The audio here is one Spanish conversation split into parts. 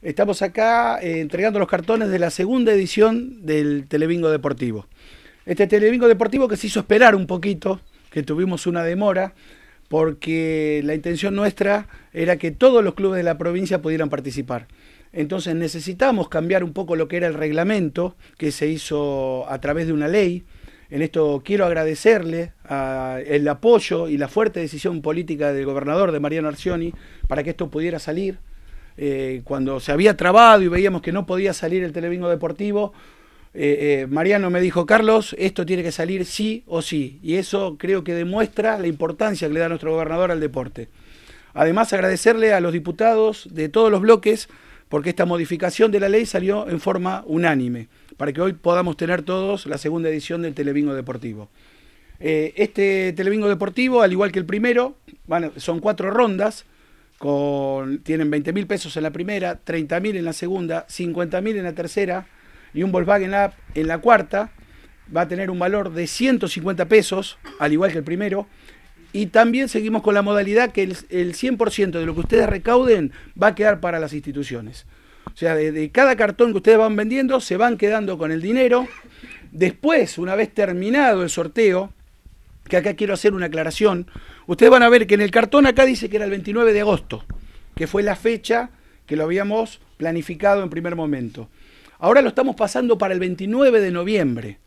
Estamos acá eh, entregando los cartones de la segunda edición del Telebingo Deportivo. Este Televingo Deportivo que se hizo esperar un poquito, que tuvimos una demora, porque la intención nuestra era que todos los clubes de la provincia pudieran participar. Entonces necesitamos cambiar un poco lo que era el reglamento que se hizo a través de una ley. En esto quiero agradecerle el apoyo y la fuerte decisión política del gobernador de Mariano Arcioni para que esto pudiera salir. Eh, cuando se había trabado y veíamos que no podía salir el telebingo deportivo, eh, eh, Mariano me dijo, Carlos, esto tiene que salir sí o sí. Y eso creo que demuestra la importancia que le da nuestro gobernador al deporte. Además, agradecerle a los diputados de todos los bloques, porque esta modificación de la ley salió en forma unánime, para que hoy podamos tener todos la segunda edición del Televingo Deportivo. este Televingo Deportivo, al igual que el primero, bueno, son cuatro rondas tienen 20 mil pesos en la primera, 30 mil en la segunda, 50 mil en la tercera y un Volkswagen App en la cuarta va a tener un valor de 150 pesos, al igual que el primero. Y también seguimos con la modalidad que el, 100% de lo que ustedes recauden va a quedar para las instituciones. O sea, de cada cartón que ustedes van vendiendo, se van quedando con el dinero. Después, una vez terminado el sorteo, que acá quiero hacer una aclaración. Ustedes van a ver que en el cartón acá dice que era el 29 de agosto, que fue la fecha que lo habíamos planificado en primer momento. Ahora lo estamos pasando para el 29 de noviembre,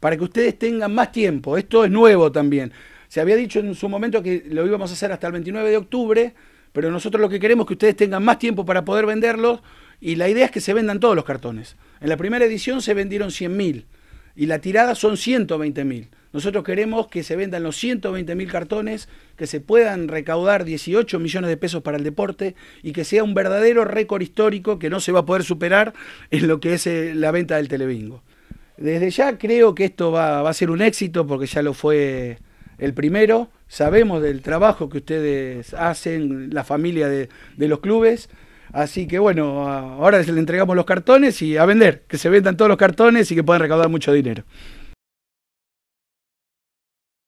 para que ustedes tengan más tiempo. Esto es nuevo también. Se había dicho en su momento que lo íbamos a hacer hasta el 29 de octubre, pero nosotros lo que queremos es que ustedes tengan más tiempo para poder venderlos y la idea es que se vendan todos los cartones. En la primera edición se vendieron 100.000 y la tirada son 120 mil. Nosotros queremos que se vendan los 120 mil cartones, que se puedan recaudar 18 millones de pesos para el deporte y que sea un verdadero récord histórico que no se va a poder superar en lo que es eh, la venta del telebingo. Desde ya creo que esto va, a ser un éxito porque ya lo fue el primero. Sabemos del trabajo que ustedes hacen, la familia de los clubes. Así que bueno, ahora les entregamos los cartones y a vender, que se vendan todos los cartones y que puedan recaudar mucho dinero.